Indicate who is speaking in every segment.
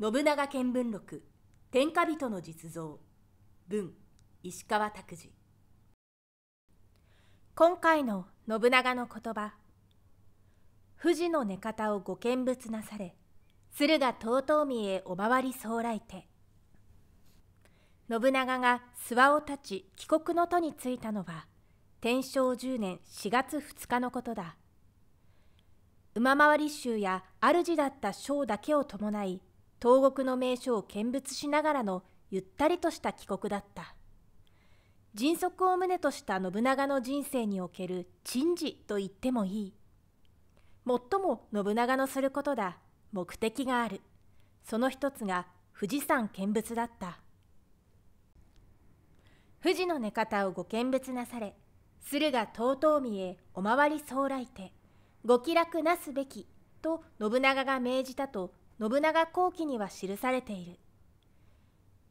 Speaker 1: 信長見聞録天下人の実像文石川拓司今回の信長の言葉富士の寝方をご見物なされ駿河遠江へおまわり総来て信長が諏訪を立ち帰国の途に着いたのは天正10年4月2日のことだ馬回り衆や主だった将だけを伴い東国の名所を見物しながらのゆったりとした帰国だった迅速を旨とした信長の人生における珍事と言ってもいい最も信長のすることだ目的があるその一つが富士山見物だった富士の寝方をご見物なされ駿河遠江へおまわり総来てご気楽なすべきと信長が命じたと信長後期には記されている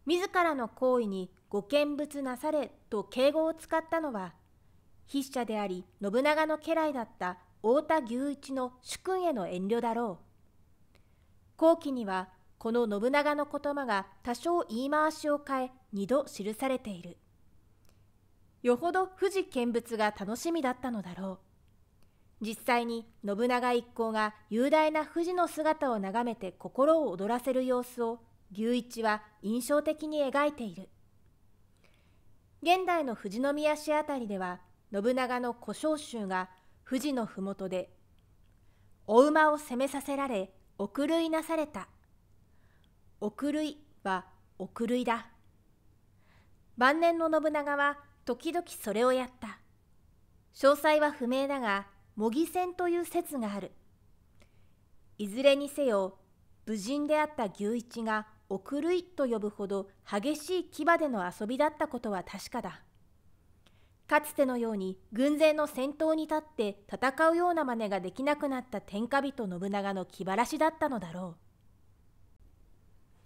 Speaker 1: 自らの行為にご見物なされと敬語を使ったのは筆者であり信長の家来だった太田牛一の主君への遠慮だろう後期にはこの信長の言葉が多少言い回しを変え2度記されているよほど富士見物が楽しみだったのだろう実際に信長一行が雄大な富士の姿を眺めて心を躍らせる様子を牛一は印象的に描いている現代の富士宮市辺りでは信長の古生衆が富士の麓でお馬を攻めさせられ送るいなされた送るいは送るいだ晩年の信長は時々それをやった詳細は不明だが模擬戦という説があるいずれにせよ武人であった牛一が奥いと呼ぶほど激しい牙での遊びだったことは確かだかつてのように軍勢の先頭に立って戦うような真似ができなくなった天下人信長の気晴らしだったのだろ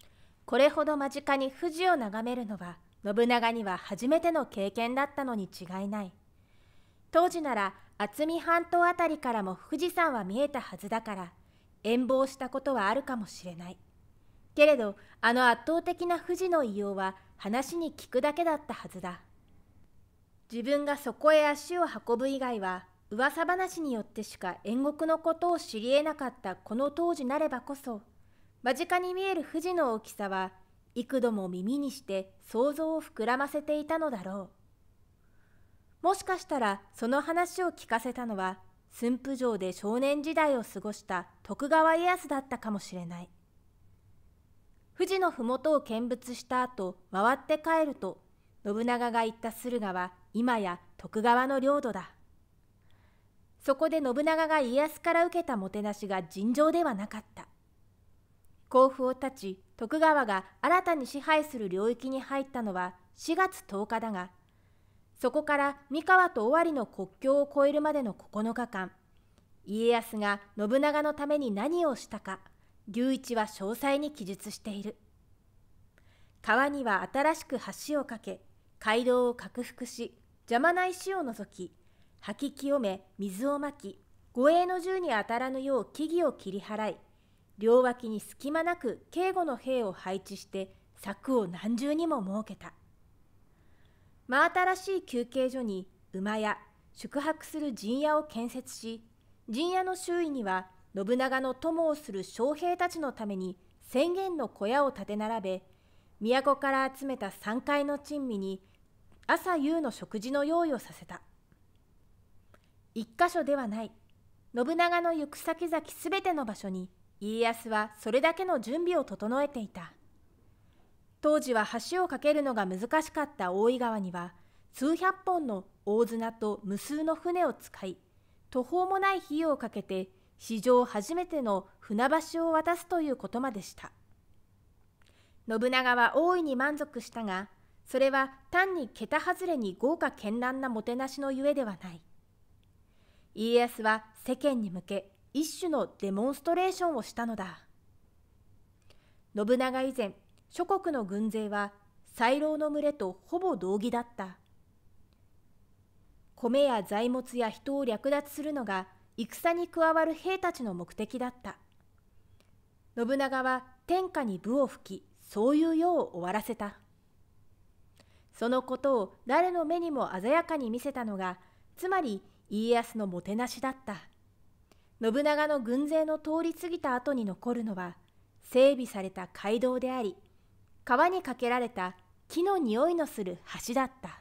Speaker 1: うこれほど間近に富士を眺めるのは信長には初めての経験だったのに違いない当時なら渥美半島辺りからも富士山は見えたはずだから遠望したことはあるかもしれないけれどあの圧倒的な富士の異様は話に聞くだけだったはずだ自分がそこへ足を運ぶ以外は噂話によってしか縁国のことを知りえなかったこの当時なればこそ間近に見える富士の大きさは幾度も耳にして想像を膨らませていたのだろうもしかしたらその話を聞かせたのは駿府城で少年時代を過ごした徳川家康だったかもしれない富士の麓を見物した後回って帰ると信長が言った駿河は今や徳川の領土だそこで信長が家康から受けたもてなしが尋常ではなかった甲府を立ち徳川が新たに支配する領域に入ったのは4月10日だがそこから三河と尾張の国境を越えるまでの9日間家康が信長のために何をしたか龍一は詳細に記述している川には新しく橋を架け街道を拡幅し邪魔な石を除き吐き清め水をまき護衛の銃に当たらぬよう木々を切り払い両脇に隙間なく警護の兵を配置して柵を何重にも設けた。真新しい休憩所に馬や宿泊する陣屋を建設し陣屋の周囲には信長の友をする将兵たちのために宣言の小屋を建て並べ都から集めた3階の珍味に朝夕の食事の用意をさせた一箇所ではない信長の行く先々すべての場所に家康はそれだけの準備を整えていた当時は橋を架けるのが難しかった大井川には数百本の大綱と無数の船を使い途方もない費用をかけて史上初めての船橋を渡すということまでした信長は大いに満足したがそれは単に桁外れに豪華絢爛なもてなしのゆえではない家康は世間に向け一種のデモンストレーションをしたのだ信長以前諸国の軍勢は祭老の群れとほぼ同義だった米や財物や人を略奪するのが戦に加わる兵たちの目的だった信長は天下に武を吹きそういう世を終わらせたそのことを誰の目にも鮮やかに見せたのがつまり家康のもてなしだった信長の軍勢の通り過ぎた後に残るのは整備された街道であり川に架けられた木の匂いのする橋だった